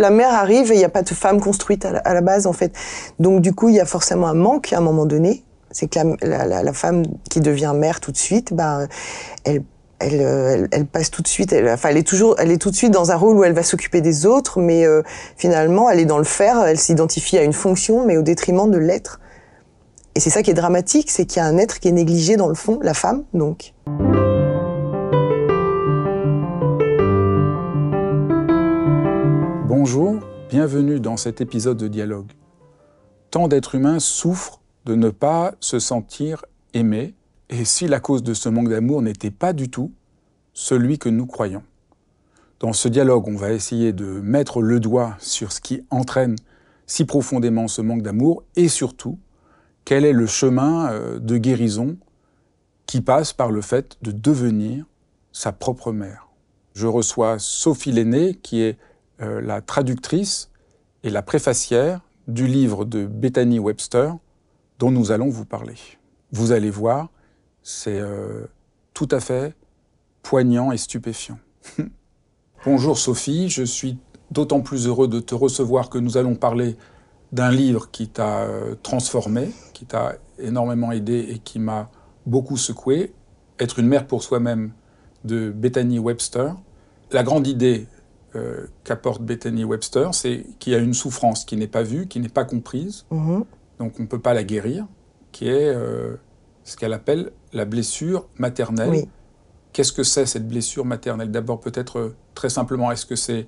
la mère arrive et il n'y a pas de femme construite à la, base en fait. Donc du coup, il y a forcément un manque à un moment donné. C'est que la, femme qui devient mère tout de suite, ben, euh, elle, passe tout de suite. Elle, enfin, elle est toujours, elle est tout de suite dans un rôle où elle va s'occuper des autres, mais euh, finalement, elle est dans le faire. Elle s'identifie à une fonction, mais au détriment de l'être. Et c'est ça qui est dramatique, c'est qu'il y a un être qui est négligé dans le fond, la femme, donc. Bonjour, bienvenue dans cet épisode de dialogue. Tant d'êtres humains souffrent de ne pas se sentir aimés, et si la cause de ce manque d'amour n'était pas du tout celui que nous croyons. Dans ce dialogue, on va essayer de mettre le doigt sur ce qui entraîne si profondément ce manque d'amour et surtout quel est le chemin euh, de guérison qui passe par le fait de devenir sa propre mère. Je reçois Sophie l'aînée, qui est euh, la traductrice et la préfacière du livre de Bethany Webster dont nous allons vous parler. Vous allez voir, c'est euh, tout à fait poignant et stupéfiant. Bonjour Sophie, je suis d'autant plus heureux de te recevoir que nous allons parler d'un livre qui t'a euh, transformé, qui t'a énormément aidé et qui m'a beaucoup secoué, Être une mère pour soi-même de Bethany Webster. La grande idée euh, qu'apporte Bethany Webster, c'est qu'il y a une souffrance qui n'est pas vue, qui n'est pas comprise, mhm. donc on ne peut pas la guérir, qui est euh, ce qu'elle appelle la blessure maternelle. Qu'est-ce que c'est cette blessure maternelle D'abord peut-être euh, très simplement, est-ce que c'est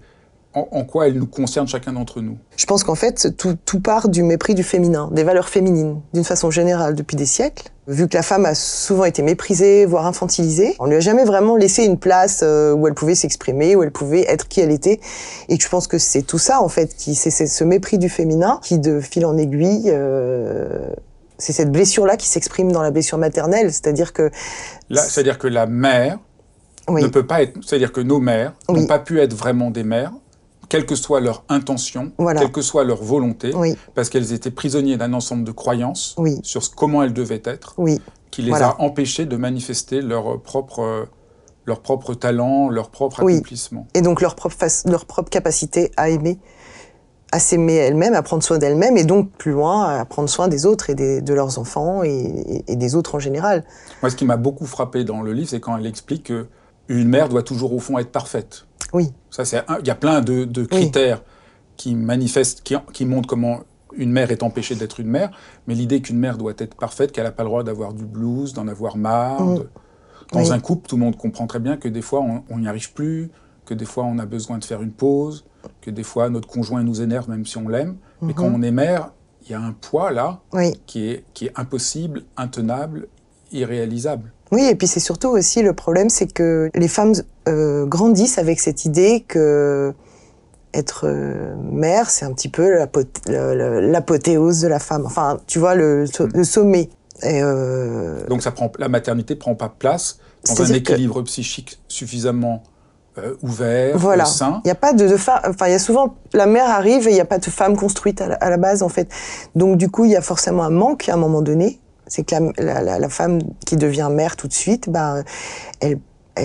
en, quoi elle nous concerne chacun d'entre nous Je pense qu'en fait, tout, part du mépris du féminin, des valeurs féminines, d'une façon générale, depuis des siècles. Vu que la femme a souvent été méprisée, voire infantilisée, on ne lui a jamais vraiment laissé une place euh, où elle pouvait s'exprimer, où elle pouvait être qui elle était. Et je pense que c'est tout ça, en fait, qui c'est ce mépris du féminin qui, de fil en aiguille, euh, c'est cette blessure-là qui s'exprime dans la blessure maternelle, c'est-à-dire que... C'est-à-dire que la mère ne peut pas être... C'est-à-dire que nos mères n'ont pas pu être vraiment des mères quelle que soit leur intention, quelle que soit leur volonté, parce qu'elles étaient prisonnières d'un ensemble de croyances sur comment elles devaient être, qui les a empêchées de manifester leur propre, leur propre talent, leur propre accomplissement. Et donc leur propre, leur propre capacité à aimer, à s'aimer elles-mêmes, à prendre soin d'elles-mêmes, et donc plus loin, à prendre soin des autres et de leurs enfants et, des autres en général. Moi, ce qui m'a beaucoup frappé dans le livre, c'est quand elle explique qu'une mère doit toujours au fond être parfaite. Oui. Ça, c'est il y a plein de, critères qui manifestent, qui, montrent comment une mère est empêchée d'être une mère, mais l'idée qu'une mère doit être parfaite, qu'elle n'a pas le droit d'avoir du blues, d'en avoir marre. Mm. Dans un couple, tout le monde comprend très bien que des fois, on n'y arrive plus, que des fois, on a besoin de faire une pause, que des fois, notre conjoint nous énerve même si on l'aime. Mais quand mm-hmm. on est mère, il y a un poids là qui est impossible, intenable, irréalisable. Oui, et puis c'est surtout aussi le problème, c'est que les femmes euh, grandissent avec cette idée que être euh, mère, c'est un petit peu l'apothéose de la femme. Enfin, tu vois, le, mm. sommet. Et euh, Donc ça prend, la maternité prend pas place dans un équilibre psychique suffisamment ouvert, voilà. Il n'y a pas de, de enfin il y a souvent la mère arrive et il n'y a pas de femme construite à la, base en fait. Donc du coup il y a forcément un manque à un moment donné. C'est que la, femme qui devient mère tout de suite, ben elle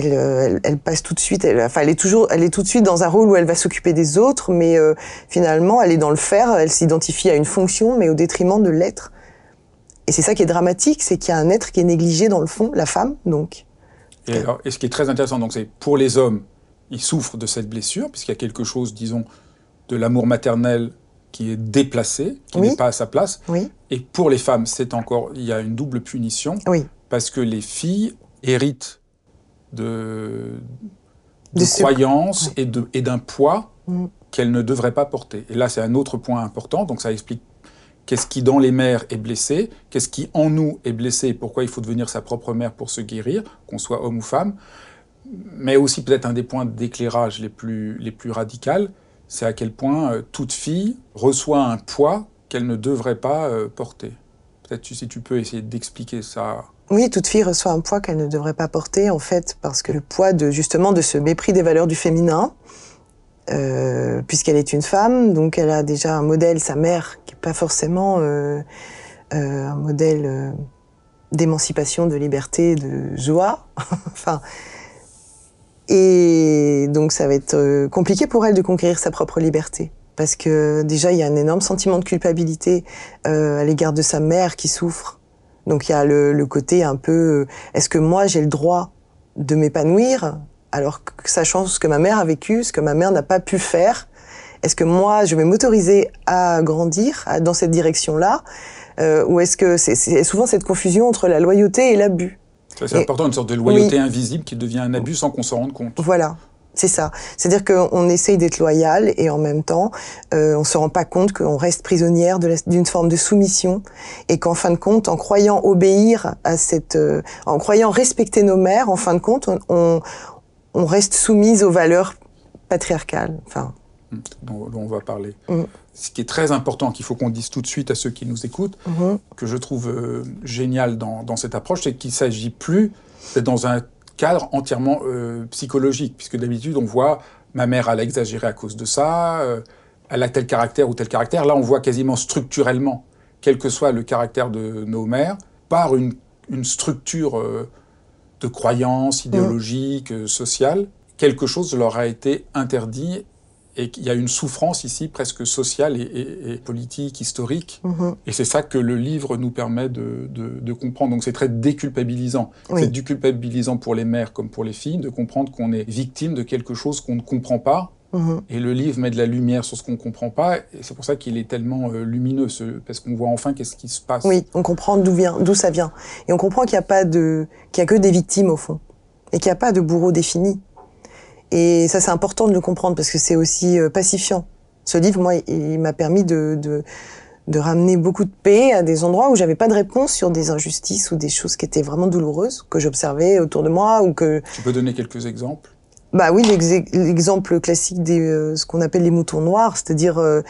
euh, elle, passe tout de suite. Elle, enfin, elle est toujours, elle est tout de suite dans un rôle où elle va s'occuper des autres, mais euh, finalement, elle est dans le faire. Elle s'identifie à une fonction, mais au détriment de l'être. Et c'est ça qui est dramatique, c'est qu'il y a un être qui est négligé dans le fond, la femme, donc. Et, ce qui est très intéressant, donc, c'est pour les hommes, ils souffrent de cette blessure, puisqu'il y a quelque chose, disons, de l'amour maternel qui est déplacé, qui n'est pas à sa place. Oui. Et pour les femmes, c'est encore, il y a une double punition, parce que les filles héritent de, croyances et d'un poids mm. qu'elle ne devrait pas porter. Et là, c'est un autre point important, donc ça explique qu'est-ce qui dans les mères est blessé, qu'est-ce qui en nous est blessé, et pourquoi il faut devenir sa propre mère pour se guérir, qu'on soit homme ou femme. Mais aussi peut-être un des points d'éclairage les plus, les radicaux, c'est à quel point euh, toute fille reçoit un poids qu'elle ne devrait pas euh, porter. Peut-être si tu peux essayer d'expliquer ça oui, toute fille reçoit un poids qu'elle ne devrait pas porter, en fait, parce que le poids de justement de ce mépris des valeurs du féminin, euh, puisqu'elle est une femme, donc elle a déjà un modèle, sa mère, qui n'est pas forcément euh, euh, un modèle d'émancipation, de liberté, de joie. enfin, et donc ça va être compliqué pour elle de conquérir sa propre liberté parce que déjà il y a un énorme sentiment de culpabilité à l'égard de sa mère qui souffre donc il y a le, côté un peu, euh, est-ce que moi j'ai le droit de m'épanouir alors que sachant ce que ma mère a vécu, ce que ma mère n'a pas pu faire Est-ce que moi je vais m'autoriser à grandir dans cette direction-là euh, Ou est-ce que c'est souvent cette confusion entre la loyauté et l'abus c'est important, une sorte de loyauté invisible qui devient un abus sans qu'on s'en rende compte. Voilà. C'est ça. C'est-à-dire qu'on essaye d'être loyal et en même temps, euh, on se rend pas compte qu'on reste prisonnière d'une forme de soumission et qu'en fin de compte, en croyant obéir à cette, euh, en croyant respecter nos mères, en fin de compte, on, reste soumise aux valeurs patriarcales. Enfin, mmh. dont, on va parler. Mmh. Ce qui est très important, qu'il faut qu'on dise tout de suite à ceux qui nous écoutent, mmh. que je trouve euh, génial dans, dans, cette approche, c'est qu'il ne s'agit plus dans un cadre entièrement euh, psychologique, puisque d'habitude on voit ma mère, elle a exagéré à cause de ça, euh, elle a tel caractère ou tel caractère. Là, on voit quasiment structurellement, quel que soit le caractère de nos mères, par une, structure euh, de croyance mmh. idéologique, sociale, quelque chose leur a été interdit et qu'il y a une souffrance ici presque sociale et, politique, historique. Mm-hmm. Et c'est ça que le livre nous permet de, comprendre. Donc c'est très déculpabilisant. C'est déculpabilisant pour les mères comme pour les filles de comprendre qu'on est victime de quelque chose qu'on ne comprend pas. Mm-hmm. Et le livre met de la lumière sur ce qu'on ne comprend pas, et c'est pour ça qu'il est tellement euh, lumineux, parce qu'on voit enfin qu'est-ce qui se passe. Oui, on comprend d'où vient, d'où ça vient, et on comprend qu'il n'y a pas de, qu'il a que des victimes au fond, et qu'il n'y a pas de bourreau défini. Et ça, c'est important de le comprendre parce que c'est aussi euh, pacifiant. Ce livre, moi, il, m'a permis de, de, ramener beaucoup de paix à des endroits où j'avais pas de réponse sur des injustices ou des choses qui étaient vraiment douloureuses, que j'observais autour de moi ou que... Tu peux donner quelques exemples bah oui, l'exemple classique des euh, ce qu'on appelle les moutons noirs, c'est-à-dire euh,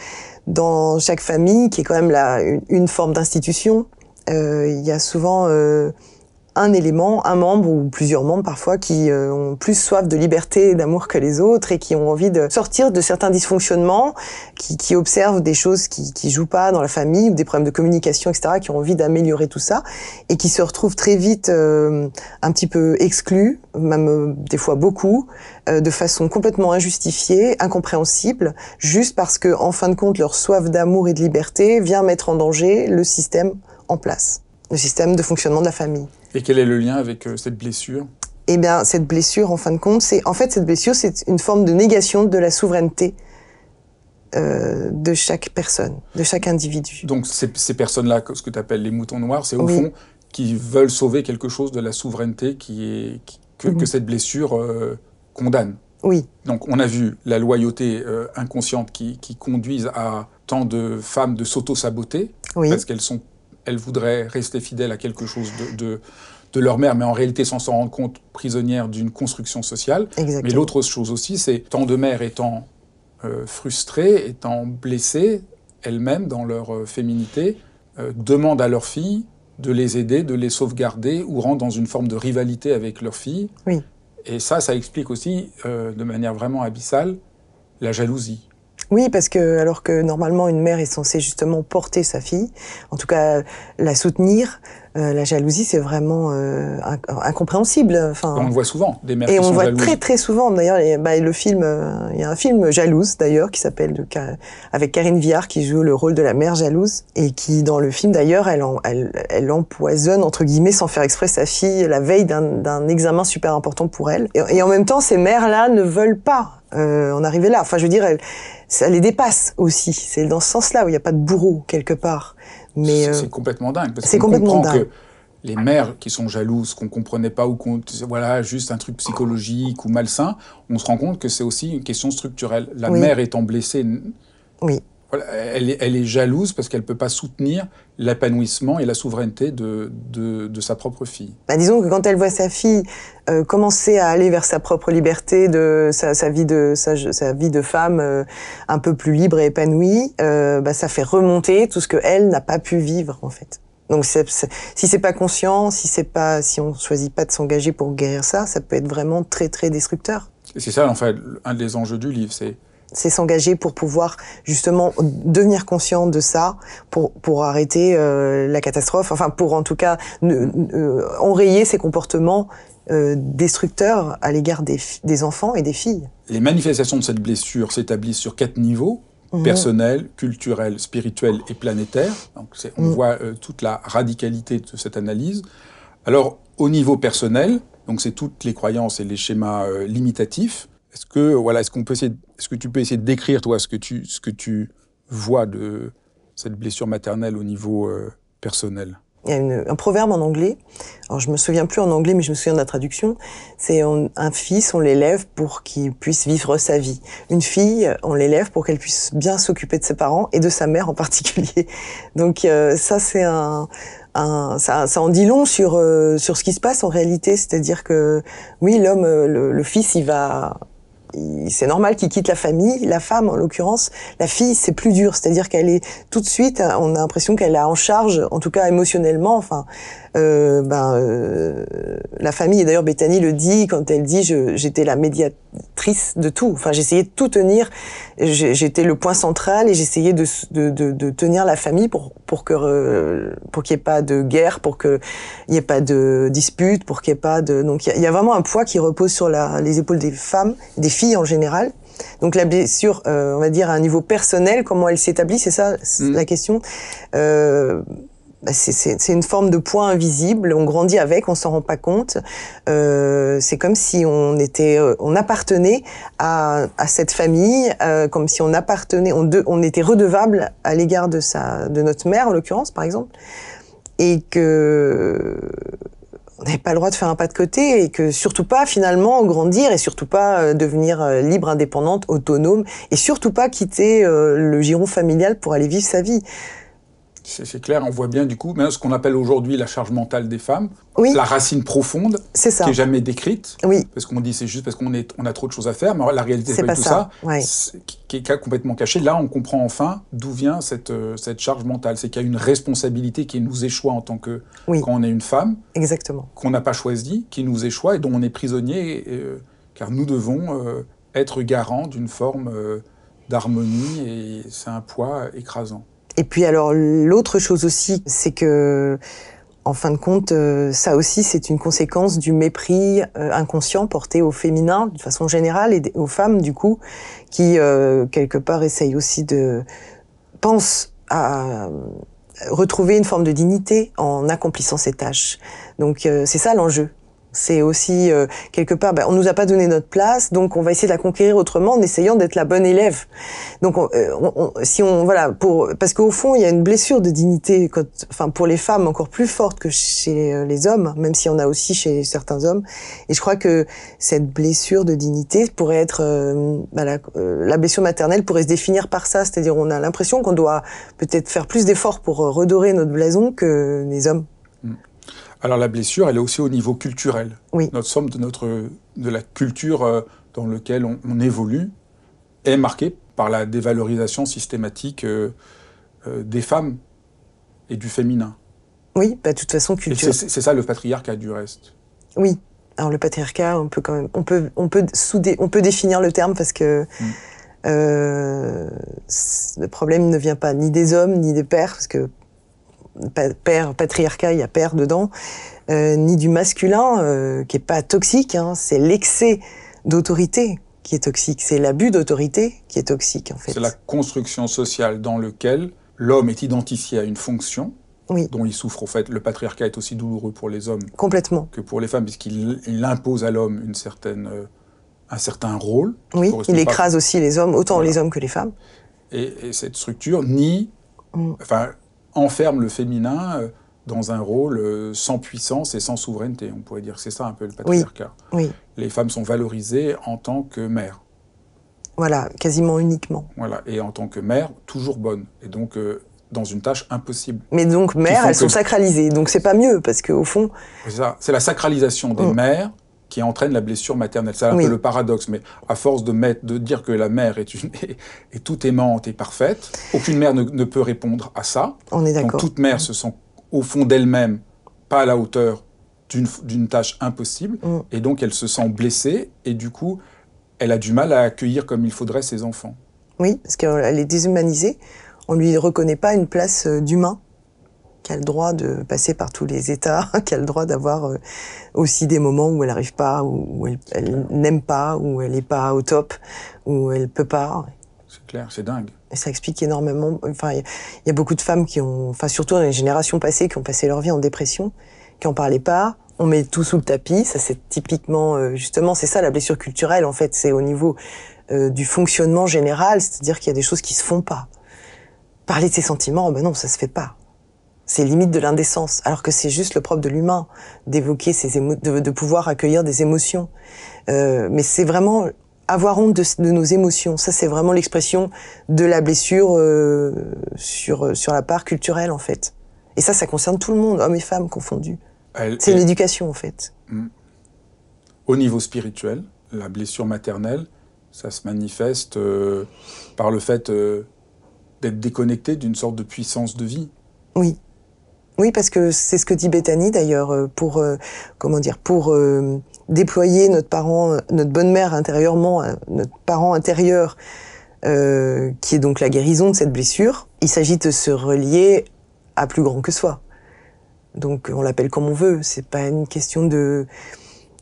dans chaque famille, qui est quand même la, une, forme d'institution, il y a souvent un élément, un membre ou plusieurs membres parfois qui euh, ont plus soif de liberté et d'amour que les autres et qui ont envie de sortir de certains dysfonctionnements, qui, observent des choses qui, qui jouent pas dans la famille ou des problèmes de communication, etc., qui ont envie d'améliorer tout ça et qui se retrouvent très vite euh, un petit peu exclus, même euh, des fois beaucoup, de façon complètement injustifiée, incompréhensible, juste parce que, en fin de compte, leur soif d'amour et de liberté vient mettre en danger le système en place, le système de fonctionnement de la famille. Et quel est le lien avec euh, cette blessure Eh bien, cette blessure, en fin de compte, c'est en fait cette blessure, c'est une forme de négation de la souveraineté euh, de chaque personne, de chaque individu. Donc ces, personnes-là, ce que tu appelles les moutons noirs, c'est au fond qui veulent sauver quelque chose de la souveraineté qui que, mhm. cette blessure euh, condamne. Oui. Donc on a vu la loyauté inconsciente qui, qui conduise à tant de femmes de s'auto-saboter parce qu'elles sont elles voudraient rester fidèles à quelque chose de, leur mère, mais en réalité sans s'en rendre compte, prisonnières d'une construction sociale. Mais l'autre chose aussi, c'est tant de mères étant euh, frustrées, étant blessées, elles-mêmes dans leur euh, féminité, euh, demandent à leurs filles de les aider, de les sauvegarder, ou rentrent dans une forme de rivalité avec leurs filles. Et ça, ça explique aussi, de manière vraiment abyssale, la jalousie. Oui, parce que alors que normalement une mère est censée justement porter sa fille, en tout cas la soutenir, euh, la jalousie, c'est vraiment euh, incompréhensible. Enfin, on le voit souvent, des mères Et on le voit très très souvent. D'ailleurs, bah, le film, euh, il y a un film jalouse d'ailleurs qui s'appelle avec Karine Viard qui joue le rôle de la mère jalouse et qui, dans le film d'ailleurs, elle, elle, empoisonne entre guillemets sans faire exprès sa fille la veille d'un examen super important pour elle. Et, en même temps, ces mères-là ne veulent pas en arriver là. Enfin, je veux dire, ça les dépasse aussi. C'est dans ce sens-là où il n'y a pas de bourreau quelque part. Euh, c'est complètement dingue. parce qu'on comprend Que les mères qui sont jalouses, qu'on comprenait pas ou qu'on, voilà, juste un truc psychologique ou malsain, on se rend compte que c'est aussi une question structurelle. La mère étant blessée, oui elle, est, jalouse parce qu'elle ne peut pas soutenir l'épanouissement et la souveraineté de, sa propre fille. Bah, disons que quand elle voit sa fille euh, commencer à aller vers sa propre liberté, de sa, vie, de, femme euh, un peu plus libre et épanouie, euh, bah, ça fait remonter tout ce qu'elle n'a pas pu vivre en fait. Donc si si c'est pas conscient, si c'est pas, si on choisit pas de s'engager pour guérir ça, ça peut être vraiment très très destructeur. C'est ça en fait un des enjeux du livre, c'est c'est s'engager pour pouvoir justement devenir conscient de ça, pour, arrêter euh, la catastrophe, enfin pour en tout cas euh, enrayer ces comportements euh, destructeurs à l'égard des, enfants et des filles. Les manifestations de cette blessure s'établissent sur quatre niveaux mhm. personnel, culturel, spirituel et planétaire. Donc on mhm. voit toute la radicalité de cette analyse. Alors, au niveau personnel, donc c'est toutes les croyances et les schémas limitatifs, est-ce que voilà, est-ce qu'on peut essayer, est-ce que tu peux essayer de décrire toi ce que tu ce que tu vois de cette blessure maternelle au niveau euh, personnel Il y a un proverbe en anglais. Alors je me souviens plus en anglais, mais je me souviens de la traduction. C'est un fils, on l'élève pour qu'il puisse vivre sa vie. Une fille, on l'élève pour qu'elle puisse bien s'occuper de ses parents et de sa mère en particulier. Donc euh, ça c'est un un, ça, ça, en dit long sur euh, sur ce qui se passe en réalité, c'est-à-dire que oui, l'homme, le, fils, il va c'est normal qu'il quitte la famille. La femme, en l'occurrence, la fille, c'est plus dur. C'est-à-dire qu'elle est tout de suite, on a l'impression qu'elle a en charge, en tout cas émotionnellement, enfin, euh, ben, euh, la famille, et d'ailleurs Bethany le dit quand elle dit j'étais la médiatrice de tout, enfin j'essayais de tout tenir, j'étais le point central et j'essayais de, de, de, de, tenir la famille pour, pour que euh, pour qu'il n'y ait pas de guerre, pour qu'il n'y ait pas de dispute, pour qu'il n'y ait pas de... Donc il y, a vraiment un poids qui repose sur la, les épaules des femmes, des filles en général. Donc la blessure, euh, on va dire à un niveau personnel, comment elle s'établit, c'est ça mm. la question. Euh, bah, c'est une forme de poids invisible. On grandit avec, on s'en rend pas compte. Euh, c'est comme si on était, euh, on appartenait à, cette famille, euh, comme si on appartenait, on, on était redevable à l'égard de sa, de notre mère en l'occurrence, par exemple, et que on n'avait pas le droit de faire un pas de côté et que surtout pas finalement grandir et surtout pas devenir libre, indépendante, autonome et surtout pas quitter le giron familial pour aller vivre sa vie. C'est clair, on voit bien du coup ce qu'on appelle aujourd'hui la charge mentale des femmes, la racine profonde, qui n'est jamais décrite, parce qu'on dit c'est juste parce qu'on on a trop de choses à faire, mais la réalité c'est tout ça, qui est complètement caché. Là, on comprend enfin d'où vient euh, cette, charge mentale, c'est qu'il y a une responsabilité qui nous échoit en tant que quand on est une femme, qu'on n'a pas choisi, qui nous échoit et dont on est prisonnier, euh, car nous devons euh, être garants d'une forme d'harmonie et c'est un poids écrasant. Et puis alors l'autre chose aussi, c'est que en fin de compte, euh, ça aussi c'est une conséquence du mépris euh, inconscient porté au féminin de façon générale et aux femmes du coup, qui euh, quelque part essayent aussi de pensent à retrouver une forme de dignité en accomplissant ces tâches. Donc c'est ça l'enjeu. C'est aussi euh, quelque part, ben, on nous a pas donné notre place, donc on va essayer de la conquérir autrement en essayant d'être la bonne élève. Donc, euh, si on voilà, pour parce qu'au fond, il y a une blessure de dignité, enfin pour les femmes encore plus forte que chez euh, les hommes, même si on a aussi chez certains hommes. Et je crois que cette blessure de dignité pourrait être ben, la, blessure maternelle pourrait se définir par ça, c'est-à-dire on a l'impression qu'on doit peut-être faire plus d'efforts pour redorer notre blason que les hommes. Mm. Alors la blessure, elle est aussi au niveau culturel. Oui. Notre somme de, notre, de la culture euh, dans laquelle on, évolue est marquée par la dévalorisation systématique euh, euh, des femmes et du féminin. Oui, bah, de toute façon, culture. C'est ça le patriarcat du reste. Oui. Alors le patriarcat, on peut quand même, on peut, on peut, on peut définir le terme parce que mm. le problème ne vient pas ni des hommes ni des pères, parce que père, patriarcat, il y a père dedans, euh, ni du masculin, euh, qui est pas toxique, hein. c'est l'excès d'autorité qui est toxique, c'est l'abus d'autorité qui est toxique en fait. C'est la construction sociale dans laquelle l'homme est identifié à une fonction, dont il souffre. En fait, le patriarcat est aussi douloureux pour les hommes Complètement. que pour les femmes, puisqu'il impose à l'homme une certaine, euh, un certain rôle. Oui, il écrase aussi les hommes, autant les hommes que les femmes. Et, cette structure nie, mm. enfin, enferme le féminin euh, dans un rôle euh, sans puissance et sans souveraineté. On pourrait dire que c'est ça un peu le patriarcat. Les femmes sont valorisées en tant que mères. Voilà, quasiment uniquement. Voilà, et en tant que mère, toujours bonne, Et donc, euh, dans une tâche impossible. Mais donc, mères, elles sont sacralisées. Donc, c'est pas mieux, parce qu'au fond. C'est ça, c'est la sacralisation des mm. mères qui entraîne la blessure maternelle. C'est un peu le paradoxe, mais à force de, dire que la mère est, une, toute aimante et parfaite, aucune mère ne, peut répondre à ça. On est d'accord. toute mère se sent au fond d'elle-même pas à la hauteur d'une tâche impossible, mm. et donc elle se sent blessée, et du coup, elle a du mal à accueillir comme il faudrait ses enfants. Oui, parce qu'elle est déshumanisée, on ne lui reconnaît pas une place euh, d'humain qui a le droit de passer par tous les états, qui a le droit d'avoir euh, aussi des moments où elle n'arrive pas, où, elle, n'aime pas, où elle n'est pas au top, où elle peut pas. C'est clair, c'est dingue. Et ça explique énormément. Enfin, il y, a beaucoup de femmes qui ont, enfin surtout dans les générations passées, qui ont passé leur vie en dépression, qui en parlaient pas. On met tout sous le tapis. Ça, c'est typiquement, euh, justement, c'est ça la blessure culturelle. En fait, c'est au niveau euh, du fonctionnement général, c'est-à-dire qu'il y a des choses qui se font pas. Parler de ses sentiments, ben non, ça se fait pas. C'est limite de l'indécence, alors que c'est juste le propre de l'humain d'évoquer ses émotions, de, pouvoir accueillir des émotions. Euh, mais c'est vraiment avoir honte de, nos émotions. Ça, c'est vraiment l'expression de la blessure euh, sur euh, sur la part culturelle en fait. Et ça, ça concerne tout le monde, hommes et femmes confondus. C'est l'éducation en fait. Mm. Au niveau spirituel, la blessure maternelle, ça se manifeste par le fait d'être déconnecté d'une sorte de puissance de vie. Oui. Oui, parce que c'est ce que dit Bethany d'ailleurs euh, pour euh, comment dire pour euh, déployer notre parent, notre bonne mère intérieurement, notre parent intérieur, qui est donc la guérison de cette blessure. Il s'agit de se relier à plus grand que soi. Donc on l'appelle comme on veut. C'est pas une question de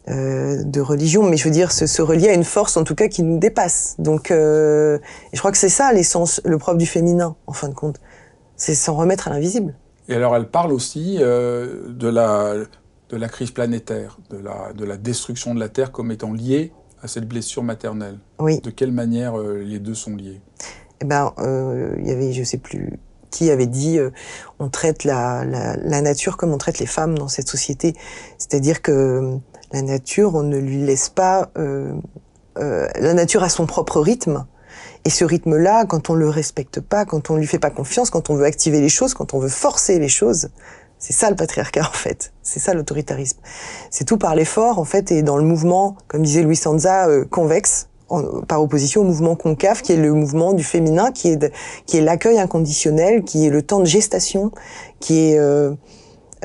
de religion, mais je veux dire se, relier à une force en tout cas qui nous dépasse. Donc je crois que c'est ça l'essence, le propre du féminin en fin de compte, c'est s'en remettre à l'invisible. Et alors elle parle aussi euh, de, la, de la crise planétaire, de la, de la destruction de la Terre comme étant liée à cette blessure maternelle. Oui. De quelle manière euh, les deux sont liés Eh ben, euh, il y avait, je sais plus qui avait dit, euh, on traite la, la, la, nature comme on traite les femmes dans cette société. C'est-à-dire que la nature, on ne lui laisse pas. la nature a son propre rythme. Et ce rythme-là, quand on le respecte pas, quand on lui fait pas confiance, quand on veut activer les choses, quand on veut forcer les choses, c'est ça le patriarcat en fait. C'est ça l'autoritarisme. C'est tout par l'effort en fait et dans le mouvement, comme disait Louis Sanza, euh, convexe, par opposition au mouvement concave qui est le mouvement du féminin, qui est qui est l'accueil inconditionnel, qui est le temps de gestation, qui est euh,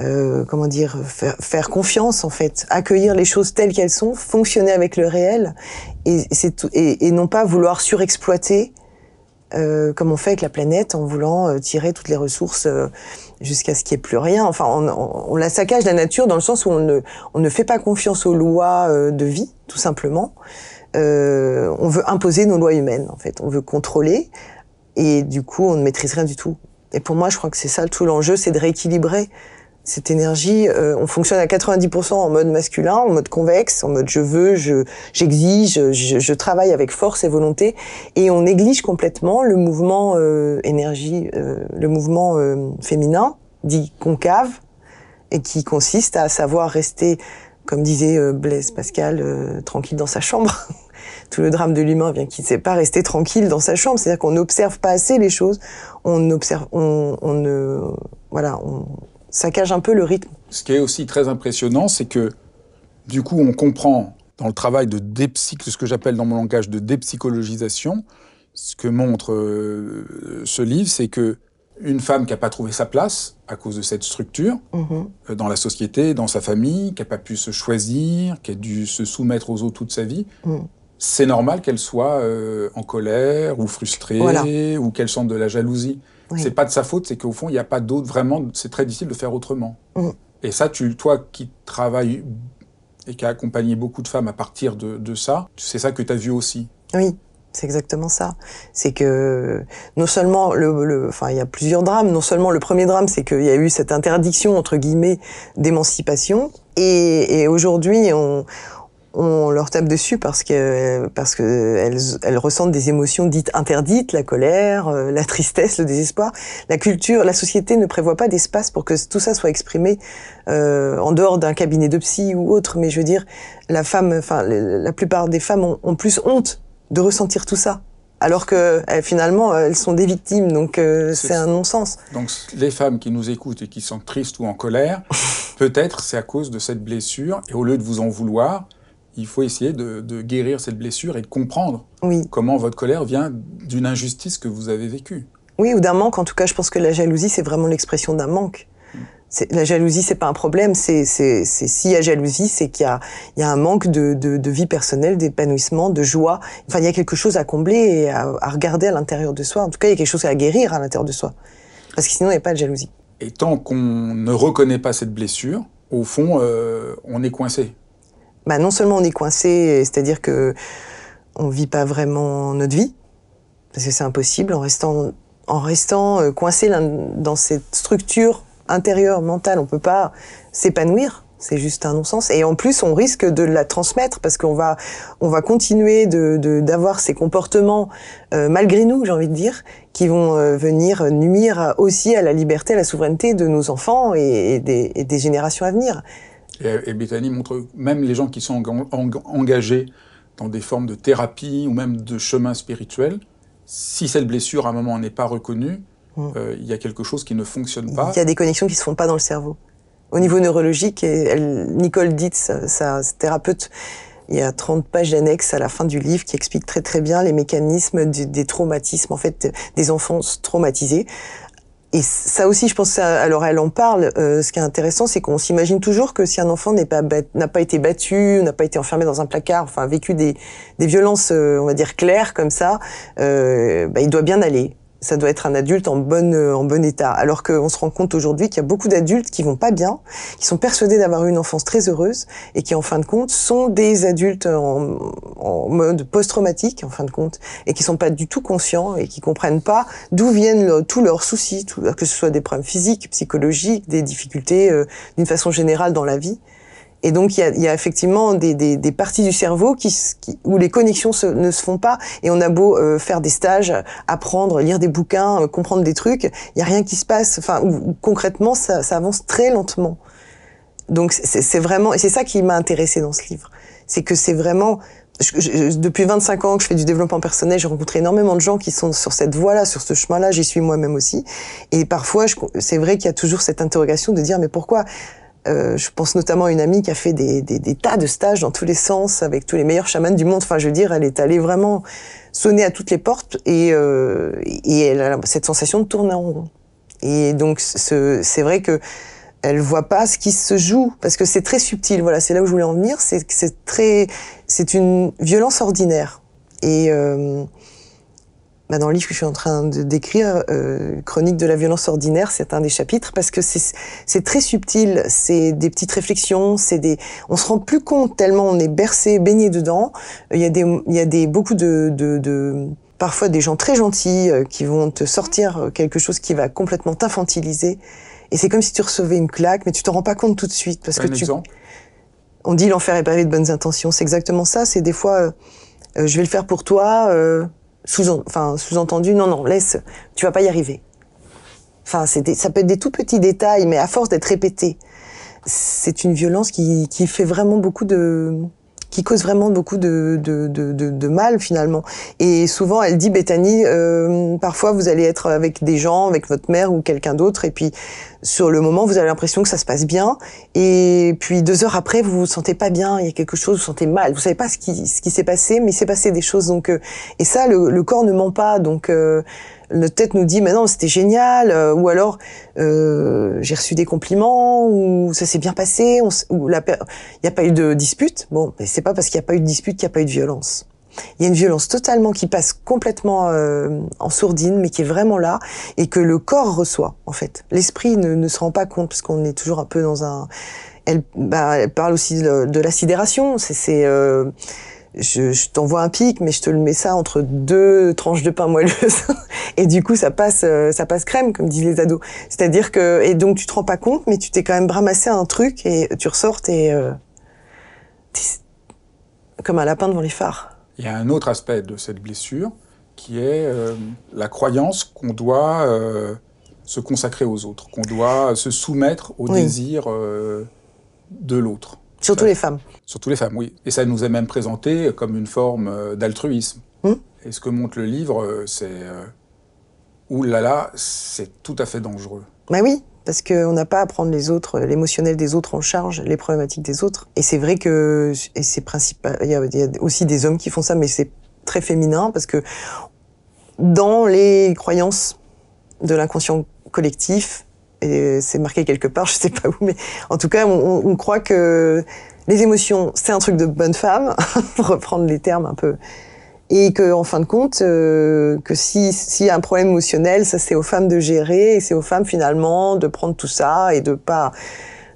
euh, comment dire, faire, confiance en fait, accueillir les choses telles qu'elles sont, fonctionner avec le réel, et, non pas vouloir surexploiter euh, comme on fait avec la planète en voulant euh, tirer toutes les ressources jusqu'à ce qu'il n'y ait plus rien. Enfin, on, la saccage la nature dans le sens où on ne fait pas confiance aux lois de vie, tout simplement. on veut imposer nos lois humaines en fait, on veut contrôler, et du coup on ne maîtrise rien du tout. Et pour moi, je crois que c'est ça tout l'enjeu, c'est de rééquilibrer cette énergie, euh, on fonctionne à 90% en mode masculin, en mode convexe, en mode je veux, je j'exige, je, travaille avec force et volonté, et on néglige complètement le mouvement euh, énergie, euh, le mouvement féminin dit concave, et qui consiste à savoir rester, comme disait Blaise Pascal, tranquille dans sa chambre. Tout le drame de l'humain vient qu'il ne sait pas rester tranquille dans sa chambre, c'est-à-dire qu'on n'observe pas assez les choses, on observe, on, on ne, voilà, on ça cache un peu le rythme. Ce qui est aussi très impressionnant, c'est que du coup, on comprend dans le travail de ce que j'appelle dans mon langage de dépsychologisation, ce que montre euh, ce livre, c'est que une femme qui n'a pas trouvé sa place à cause de cette structure mhm. euh, dans la société, dans sa famille, qui n'a pas pu se choisir, qui a dû se soumettre aux autres toute sa vie, mhm. c'est normal qu'elle soit euh, en colère ou frustrée ou qu'elle sente de la jalousie. C'est pas de sa faute, c'est qu'au fond, il n'y a pas d'autre. Vraiment, c'est très difficile de faire autrement. Mm. Et ça, tu, toi qui travailles et qui as accompagné beaucoup de femmes à partir de, ça, c'est ça que tu as vu aussi. Oui. C'est exactement ça. C'est que non seulement le, enfin il y a plusieurs drames. Non seulement le premier drame, c'est qu'il y a eu cette interdiction entre guillemets d'émancipation, et, et aujourd'hui on, on leur tape dessus parce que parce que elles, ressentent des émotions dites interdites, la colère, euh, la tristesse, le désespoir. La culture, la société ne prévoit pas d'espace pour que tout ça soit exprimé euh, en dehors d'un cabinet de psy ou autre. Mais je veux dire, la femme, enfin la plupart des femmes ont, plus honte de ressentir tout ça alors que eh, finalement euh, elles sont des victimes, donc c'est un non-sens. Donc les femmes qui nous écoutent et qui sont tristes ou en colère, peut-être c'est à cause de cette blessure, et au lieu de vous en vouloir, il faut essayer de, guérir cette blessure et de comprendre comment votre colère vient d'une injustice que vous avez vécue. Oui, ou d'un manque. En tout cas, je pense que la jalousie, c'est vraiment l'expression d'un manque. La jalousie, c'est pas un problème. C'est s'il y a jalousie, c'est qu'il y, a un manque de, vie personnelle, d'épanouissement, de joie. Enfin, il y a quelque chose à combler et à, regarder à l'intérieur de soi. En tout cas, il y a quelque chose à guérir à l'intérieur de soi, parce que sinon, il n'y a pas de jalousie. Et tant qu'on ne reconnaît pas cette blessure, au fond, euh, on est coincé. Bah, non seulement on est coincé, c'est-à-dire que on vit pas vraiment notre vie, parce que c'est impossible en restant, en restant euh, coincé dans cette structure intérieure mentale, on peut pas s'épanouir. C'est juste un non-sens. Et en plus, on risque de la transmettre parce qu'on va, on va continuer d'avoir ces comportements euh, malgré nous, j'ai envie de dire, qui vont euh, venir nuire aussi à la liberté, à la souveraineté de nos enfants et des générations à venir. Et, Bethany montre même les gens qui sont engagés dans des formes de thérapie ou même de chemin spirituel, si cette blessure à un moment n'est pas reconnue, mm. euh, il y a quelque chose qui ne fonctionne pas. Il y a des connexions qui ne se font pas dans le cerveau. Au niveau neurologique, Nicole Dietz, sa thérapeute, il y a 30 pages annexes à la fin du livre qui expliquent très très bien les mécanismes des traumatismes, en fait, des enfants traumatisés et ça aussi, je pense, alors elle en parle. Euh, ce qui est intéressant, c'est qu'on s'imagine toujours que si un enfant n'a pas été battu, n'a pas été enfermé dans un placard, enfin vécu des, violences, euh, on va dire claires comme ça, euh, bah, il doit bien aller ça doit être un adulte en bon, euh, en bon état. Alors qu'on se rend compte aujourd'hui qu'il y a beaucoup d'adultes qui vont pas bien, qui sont persuadés d'avoir eu une enfance très heureuse et qui, en fin de compte, sont des adultes en, mode post-traumatique, en fin de compte, et qui sont pas du tout conscients et qui comprennent pas d'où viennent tous leurs soucis, que ce soit des problèmes physiques, psychologiques, des difficultés euh, d'une façon générale dans la vie. Et donc, il y a, il y a effectivement des, des, des, parties du cerveau qui, qui où les connexions ne se font pas. Et on a beau euh, faire des stages, apprendre, lire des bouquins, euh, comprendre des trucs, il y a rien qui se passe. Enfin, concrètement, ça, ça, avance très lentement. Donc, c'est vraiment, et c'est ça qui m'a intéressé dans ce livre, c'est que c'est vraiment depuis 25 ans que je fais du développement personnel, j'ai rencontré énormément de gens qui sont sur cette voie-là, sur ce chemin-là. J'y suis moi-même aussi. Et parfois, c'est vrai qu'il y a toujours cette interrogation de dire mais pourquoi euh, je pense notamment à une amie qui a fait des, des, tas de stages dans tous les sens avec tous les meilleurs chamans du monde. Enfin, je veux dire, elle est allée vraiment sonner à toutes les portes et, euh, et elle a cette sensation de tourner en rond. Et donc, c'est vrai que elle voit pas ce qui se joue parce que c'est très subtil. Voilà, c'est là où je voulais en venir. C'est très, c'est une violence ordinaire. Et euh, bah, dans le livre que je suis en train de décrire, euh, Chronique de la violence ordinaire, c'est un des chapitres parce que c'est très subtil, c'est des petites réflexions, c'est des, on se rend plus compte tellement on est bercé, baigné dedans. Il y a des, il y a des beaucoup de, de, parfois des gens très gentils euh, qui vont te sortir quelque chose qui va complètement t'infantiliser. Et c'est comme si tu recevais une claque, mais tu t'en rends pas compte tout de suite parce que tu. On dit l'enfer est pavé de bonnes intentions. C'est exactement ça. C'est des fois, euh, je vais le faire pour toi. Euh, sous, enfin, sous-entendu, non, non, laisse, tu vas pas y arriver. Enfin, c'est ça peut être des tout petits détails, mais à force d'être répété, c'est une violence qui, qui fait vraiment beaucoup de, qui cause vraiment beaucoup de, de, de, mal finalement. Et souvent, elle dit, Bethany, euh, parfois vous allez être avec des gens, avec votre mère ou quelqu'un d'autre, et puis sur le moment, vous avez l'impression que ça se passe bien, et puis deux heures après, vous vous sentez pas bien, il y a quelque chose, vous vous sentez mal, vous savez pas ce qui, ce qui s'est passé, mais il s'est passé des choses. Donc, euh, et ça, le, corps ne ment pas, donc. Euh, notre tête nous dit mais c'était génial euh, ou alors euh, j'ai reçu des compliments ou ça s'est bien passé on ou il n'y a pas eu de dispute bon mais c'est pas parce qu'il n'y a pas eu de dispute qu'il n'y a pas eu de violence il y a une violence totalement qui passe complètement euh, en sourdine mais qui est vraiment là et que le corps reçoit en fait l'esprit ne, se rend pas compte parce qu'on est toujours un peu dans un elle, bah, parle aussi de, la sidération c'est je, t'envoie un pic, mais je te le mets ça entre deux tranches de pain moelleuse. et du coup, ça passe, euh, ça passe crème, comme disent les ados. C'est-à-dire que, et donc tu te rends pas compte, mais tu t'es quand même ramassé un truc et tu ressors, et euh, comme un lapin devant les phares. Il y a un autre aspect de cette blessure qui est euh, la croyance qu'on doit se consacrer aux autres, qu'on doit se soumettre au désirs désir de l'autre. Surtout les femmes. Surtout les femmes, oui. Et ça nous est même présenté comme une forme euh, d'altruisme. Hmm. Et ce que montre le livre, euh, c'est euh, Ouh là là, c'est tout à fait dangereux. Ben oui, parce qu'on n'a pas à prendre les autres, l'émotionnel des autres en charge, les problématiques des autres. Et c'est vrai que c'est principal. il y, a aussi des hommes qui font ça, mais c'est très féminin parce que dans les croyances de l'inconscient collectif, et c'est marqué quelque part, je sais pas où, mais en tout cas, on, croit que les émotions, c'est un truc de bonne femme, pour reprendre les termes un peu, et que en fin de compte, euh, que si s'il y a un problème émotionnel, ça c'est aux femmes de gérer, et c'est aux femmes finalement de prendre tout ça et de pas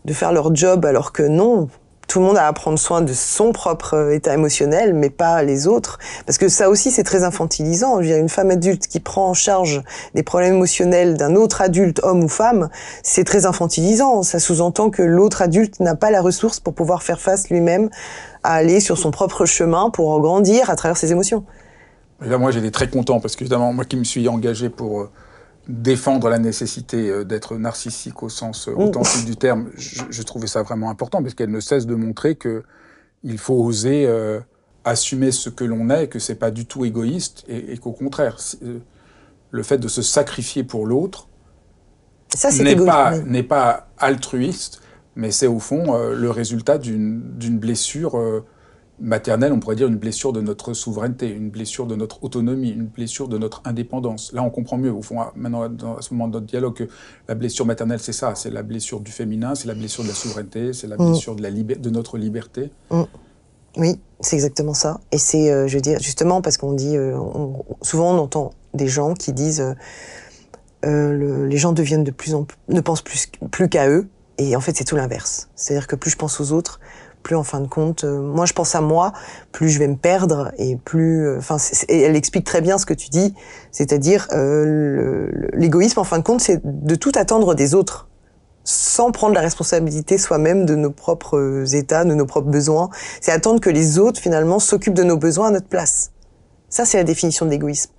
de faire leur job, alors que non, tout le monde à prendre soin de son propre euh, état émotionnel, mais pas les autres. Parce que ça aussi, c'est très infantilisant. Je une femme adulte qui prend en charge des problèmes émotionnels d'un autre adulte, homme ou femme, c'est très infantilisant. Ça sous-entend que l'autre adulte n'a pas la ressource pour pouvoir faire face lui-même à aller sur son propre chemin pour grandir à travers ses émotions. moi, j'étais très content parce que, évidemment, moi qui me suis engagé pour euh, défendre la nécessité euh, d'être narcissique au sens euh, authentique du terme, je, trouvais ça vraiment important parce qu'elle ne cesse de montrer que il faut oser euh, assumer ce que l'on est, que c'est pas du tout égoïste et, qu'au contraire, le fait de se sacrifier pour l'autre n'est pas, altruiste, mais c'est au fond le résultat d'une blessure maternelle, on pourrait dire une blessure de notre souveraineté, une blessure de notre autonomie, une blessure de notre indépendance. Là, on comprend mieux, au fond, maintenant, à ce moment de notre dialogue, que la blessure maternelle, c'est ça, c'est la blessure du féminin, c'est la blessure de la souveraineté, c'est la mm. blessure de, notre liberté. Mm. Oui, c'est exactement ça. Et c'est, euh, je veux dire, justement, parce qu'on dit, euh, souvent on entend des gens qui disent, euh, les gens deviennent de plus en ne pensent plus, plus qu'à eux. Et en fait, c'est tout l'inverse. C'est-à-dire que plus je pense aux autres, plus en fin de compte, euh, moi je pense à moi, plus je vais me perdre et plus. Euh, enfin, elle explique très bien ce que tu dis, c'est-à-dire euh, l'égoïsme en fin de compte, c'est de tout attendre des autres, sans prendre la responsabilité soi-même de nos propres états, de nos propres besoins. C'est attendre que les autres finalement s'occupent de nos besoins à notre place. Ça, c'est la définition de l'égoïsme.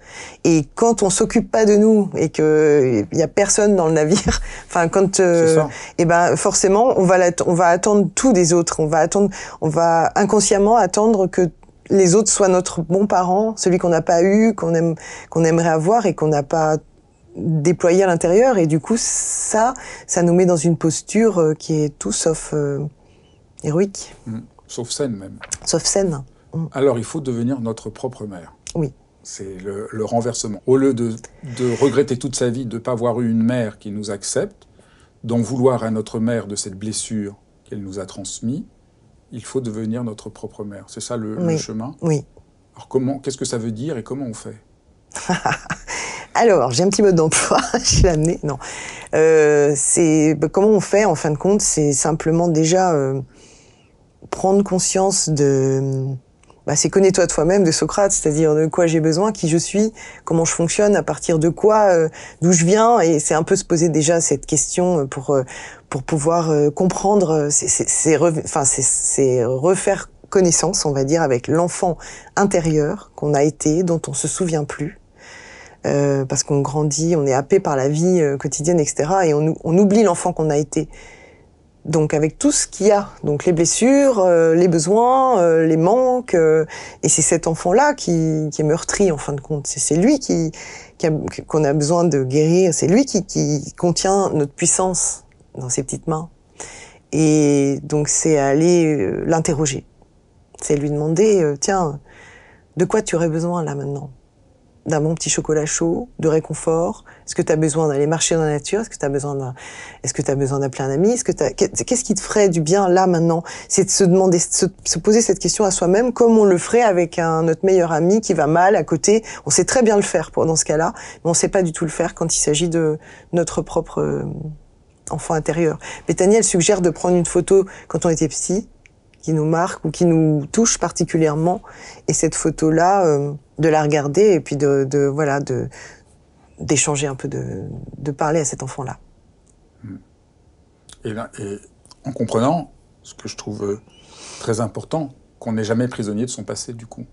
Et quand on s'occupe pas de nous et que il y a personne dans le navire, enfin quand, euh, eh ben forcément, on va on va attendre tout des autres. On va attendre, on va inconsciemment attendre que les autres soient notre bon parent, celui qu'on n'a pas eu, qu'on aime, qu'on aimerait avoir et qu'on n'a pas déployé à l'intérieur. Et du coup, ça, ça nous met dans une posture euh, qui est tout sauf euh, héroïque. Mmh. Sauf saine même. Sauf saine. Alors il faut devenir notre propre mère. Oui. C'est le, renversement. Au lieu de, regretter toute sa vie de ne pas avoir eu une mère qui nous accepte, d'en vouloir à notre mère de cette blessure qu'elle nous a transmise, il faut devenir notre propre mère. C'est ça le, chemin Oui. Alors comment, qu'est-ce que ça veut dire et comment on fait Alors, j'ai un petit mode d'emploi, je l'ai amené, non. Euh, c'est, bah, comment on fait, en fin de compte, c'est simplement déjà euh, prendre conscience de bah, c'est connais-toi toi-même de Socrate, c'est-à-dire de quoi j'ai besoin, qui je suis, comment je fonctionne, à partir de quoi, euh, d'où je viens, et c'est un peu se poser déjà cette question euh, pour euh, pour pouvoir comprendre, c'est enfin refaire connaissance, on va dire, avec l'enfant intérieur qu'on a été, dont on se souvient plus, parce qu'on grandit, on est happé par la vie quotidienne, etc., et on oublie l'enfant qu'on a été donc avec tout ce qu'il y a, donc les blessures, euh, les besoins, euh, les manques, euh, et c'est cet enfant-là qui, est meurtri en fin de compte. C'est lui qu'on a, besoin de guérir. C'est lui qui, contient notre puissance dans ses petites mains. Et donc c'est aller l'interroger, c'est lui demander tiens de quoi tu aurais besoin là maintenant d'un bon petit chocolat chaud, de réconfort Est-ce que tu as besoin d'aller marcher dans la nature Est-ce que tu as besoin d'un, est-ce que tu besoin d'appeler un ami ce que qu'est-ce qui te ferait du bien là maintenant C'est de se demander, se, poser cette question à soi-même, comme on le ferait avec un, notre meilleur ami qui va mal à côté. On sait très bien le faire pour, dans ce cas-là, mais on ne sait pas du tout le faire quand il s'agit de notre propre euh, enfant intérieur. Bethany, elle suggère de prendre une photo quand on était petit qui nous marque ou qui nous touche particulièrement. Et cette photo-là, euh, de la regarder et puis de, voilà, de d'échanger un peu, de, de, parler à cet enfant-là. Eh et, en comprenant ce que je trouve euh, très important, qu'on n'est jamais prisonnier de son passé, du coup.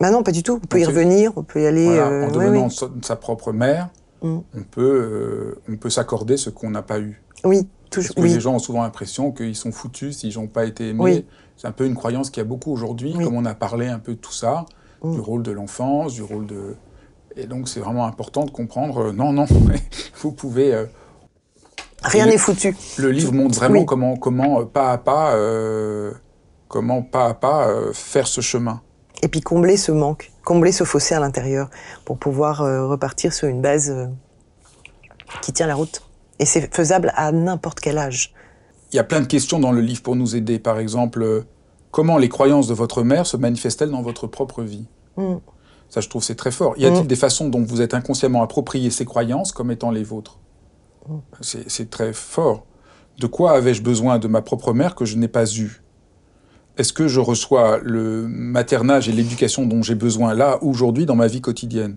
Bah non, pas du tout. On peut y revenir, on peut y aller. Euh, en devenant sa propre mère, mm. on peut, on peut s'accorder ce qu'on n'a pas eu. Oui, toujours. Parce que les gens ont souvent l'impression qu'ils sont foutus s'ils n'ont pas été aimés. C'est un peu une croyance qu'il y a beaucoup aujourd'hui, comme on a parlé un peu de tout ça, mm. du rôle de l'enfance, du rôle de... Et donc c'est vraiment important de comprendre, euh, non, non, vous pouvez... Euh, Rien n'est foutu. Le livre montre vraiment comment, comment euh, pas pas, comment pas à pas faire ce chemin. Et puis combler ce manque, combler ce fossé à l'intérieur pour pouvoir repartir sur une base qui tient la route. Et c'est faisable à n'importe quel âge il y a plein de questions dans le livre pour nous aider. Par exemple, euh, comment les croyances de votre mère se manifestent-elles dans votre propre vie mm. Ça, je trouve, c'est très fort. Y a-t-il mm. des façons dont vous êtes inconsciemment approprié ces croyances comme étant les vôtres mm. C'est très fort. De quoi avais-je besoin de ma propre mère que je n'ai pas eu Est-ce que je reçois le maternage et l'éducation dont j'ai besoin là, aujourd'hui, dans ma vie quotidienne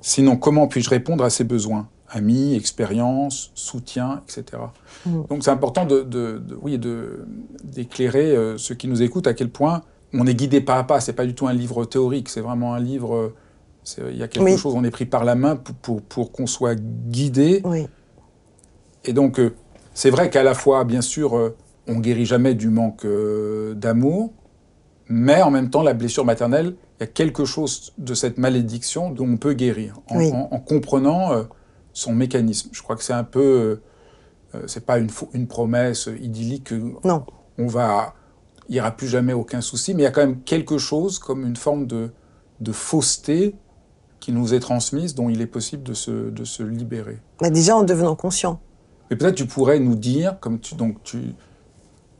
Sinon, comment puis-je répondre à ces besoins amis, expérience, soutien, etc. Mm. Donc c'est important de, de, de d'éclairer euh, ceux qui nous écoutent à quel point on est guidé pas à pas. C'est pas du tout un livre théorique, c'est vraiment un livre. Euh, il y a quelque chose, on est pris par la main pour, pour, qu'on soit guidé. Et donc euh, c'est vrai qu'à la fois, bien sûr, on on guérit jamais du manque d'amour, mais en même temps, la blessure maternelle, il y a quelque chose de cette malédiction dont on peut guérir en comprenant son mécanisme. Je crois que c'est un peu, euh, euh, c'est pas une, promesse idyllique. Non. On va, il n'y aura plus jamais aucun souci, mais il y a quand même quelque chose comme une forme de, fausseté qui nous est transmise, dont il est possible de se, de se libérer. Bah, déjà en devenant conscient. Mais peut-être tu pourrais nous dire, comme tu, donc tu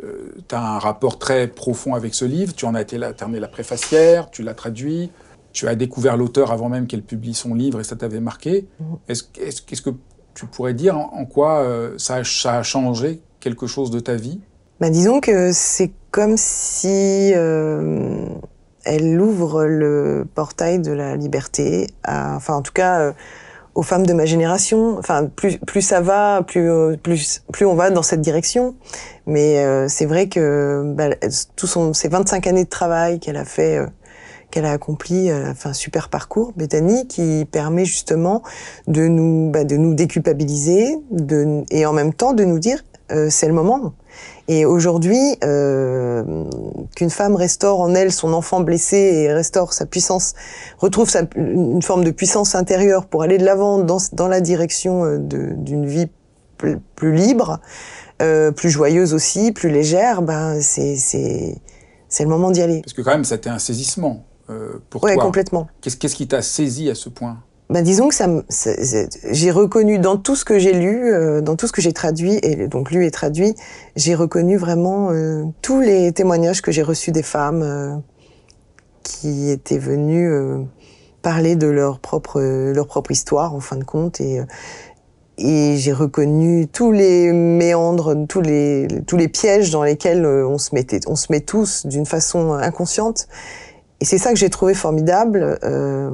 euh, as un rapport très profond avec ce livre, tu en as été là, terminé la préfacière, tu l'as traduit, tu as découvert l'auteur avant même qu'elle publie son livre et ça t'avait marqué. Mm. Est-ce que tu pourrais dire en, quoi euh, ça, a, changé quelque chose de ta vie bah, Disons que c'est comme si euh, elle ouvre le portail de la liberté, enfin en tout cas euh, aux femmes de ma génération. Enfin, plus, ça va, plus, plus, on va dans cette direction. Mais c'est vrai que tous bah, tout ces 25 années de travail qu'elle a fait qu'elle a accompli un euh, super parcours, Bethany, qui permet justement de nous, bah, de nous déculpabiliser de, et en même temps de nous dire euh, c'est le moment. Et aujourd'hui, euh, qu'une femme restaure en elle son enfant blessé et restaure sa puissance, retrouve sa, une forme de puissance intérieure pour aller de l'avant dans, dans la direction euh, d'une vie plus, libre, euh, plus joyeuse aussi, plus légère, ben c'est le moment d'y aller. Parce que quand même, c'était un saisissement. Euh, pour toi. complètement. Qu'est-ce qui t'a saisi à ce point ben, disons que j'ai reconnu dans tout ce que j'ai lu, euh, dans tout ce que j'ai traduit, et donc lu et traduit, j'ai reconnu vraiment euh, tous les témoignages que j'ai reçus des femmes qui étaient venues parler de leur propre, leur propre histoire, en fin de compte, et, et j'ai reconnu tous les méandres, tous les, tous les pièges dans lesquels on se mettait. On se met tous d'une façon inconsciente. Et c'est ça que j'ai trouvé formidable. Euh,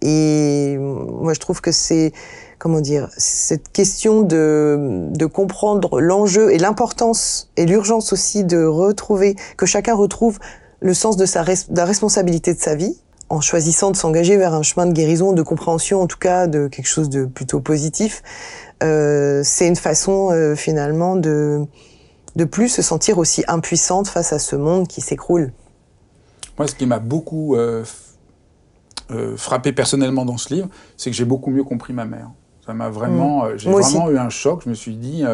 et moi, je trouve que c'est, comment dire, cette question de, de comprendre l'enjeu et l'importance et l'urgence aussi de retrouver, que chacun retrouve le sens de, sa la responsabilité de sa vie en choisissant de s'engager vers un chemin de guérison, de compréhension en tout cas, de quelque chose de plutôt positif, euh, c'est une façon euh, finalement de de plus se sentir aussi impuissante face à ce monde qui s'écroule. Moi, ce qui m'a beaucoup euh, euh, frappé personnellement dans ce livre, c'est que j'ai beaucoup mieux compris ma mère. Ça m'a vraiment, mm. euh, j'ai vraiment eu un choc. Je me suis dit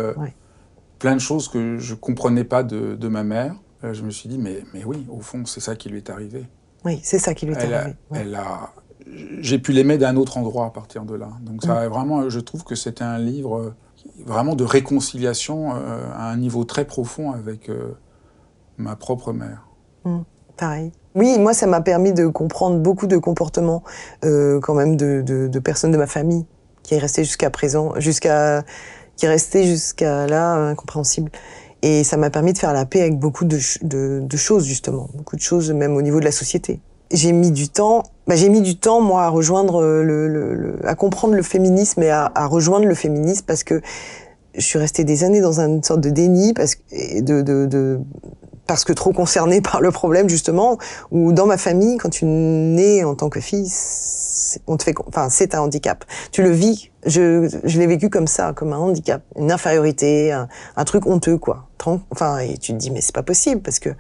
plein de choses que je comprenais pas de, ma mère. je me suis dit, mais, mais oui, au fond, c'est ça qui lui est arrivé. Oui, c'est ça qui lui est arrivé. Elle a, j'ai pu l'aimer d'un autre endroit à partir de là. Donc ça mm. vraiment, je trouve que c'était un livre vraiment de réconciliation à un niveau très profond avec ma propre mère. Mm. pareil. Oui, moi, ça m'a permis de comprendre beaucoup de comportements, euh, quand même, de, personnes de ma famille qui est resté jusqu'à présent, jusqu'à, qui est jusqu'à là euh, incompréhensible. Et ça m'a permis de faire la paix avec beaucoup de, choses, justement. Beaucoup de choses, même au niveau de la société. J'ai mis du temps, bah, j'ai mis du temps, moi, à rejoindre euh, le, à comprendre le féminisme et à, rejoindre le féminisme parce que je suis restée des années dans une sorte de déni parce que, de, parce que trop concerné par le problème justement, ou dans ma famille, quand tu nais en tant que fille, on te fait, enfin, c'est un handicap. Tu le vis. Je, je l'ai vécu comme ça, comme un handicap, une infériorité, un, un truc honteux, quoi. Enfin, et tu te dis, mais c'est pas possible parce que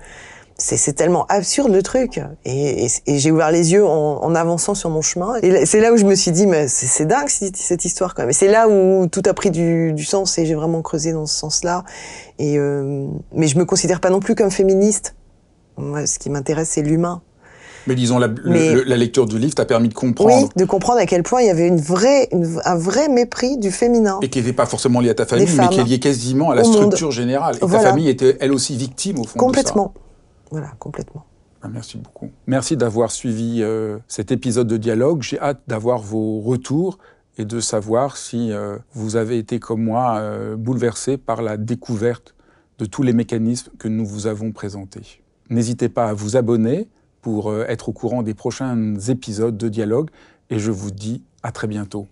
c'est tellement absurde le truc. Et, j'ai ouvert les yeux en, avançant sur mon chemin. Et c'est là où je me suis dit, mais c'est dingue cette, histoire quand même. c'est là où tout a pris du, sens et j'ai vraiment creusé dans ce sens-là. Et euh, mais je me considère pas non plus comme féministe. Moi, ce qui m'intéresse, c'est l'humain. Mais disons, la, lecture du livre t'a permis de comprendre. Oui, de comprendre à quel point il y avait une vraie, un vrai mépris du féminin. Et qui n'était pas forcément lié à ta famille, mais qui est lié quasiment à la structure générale. Et ta famille était, elle aussi, victime, au fond. Complètement. De ça. Voilà, complètement. Ah, merci beaucoup. Merci d'avoir suivi euh, cet épisode de dialogue. J'ai hâte d'avoir vos retours et de savoir si euh, vous avez été comme moi euh, bouleversé par la découverte de tous les mécanismes que nous vous avons présentés. N'hésitez pas à vous abonner pour être au courant des prochains épisodes de dialogue et je vous dis à très bientôt.